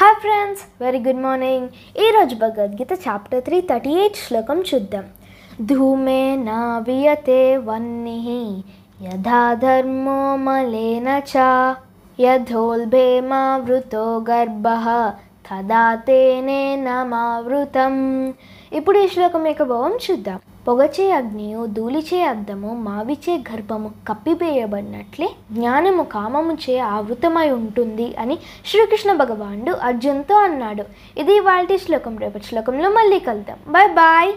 hi friends very good morning ఈరోజు Bhagavad Gita chapter three thirty eight శ్లోకం చూద్దాం ధూమే నా వియతే వన్ని యథా ధర్మో మలేన మా వృతో గర్భ కదా తేనే నమావృతం ఇప్పుడు ఈ శ్లోకం యొక్క భావం చూద్దాం పొగచే అగ్నియు ధూళిచే అర్థము మావిచే గర్భము కప్పిపేయబడినట్లే జ్ఞానము కామముచే ఆవృతమై ఉంటుంది అని శ్రీకృష్ణ భగవానుడు అర్జున్తో అన్నాడు ఇది వాళ్ళ శ్లోకం రేపటి శ్లోకంలో మళ్ళీ కలుద్దాం బాయ్ బాయ్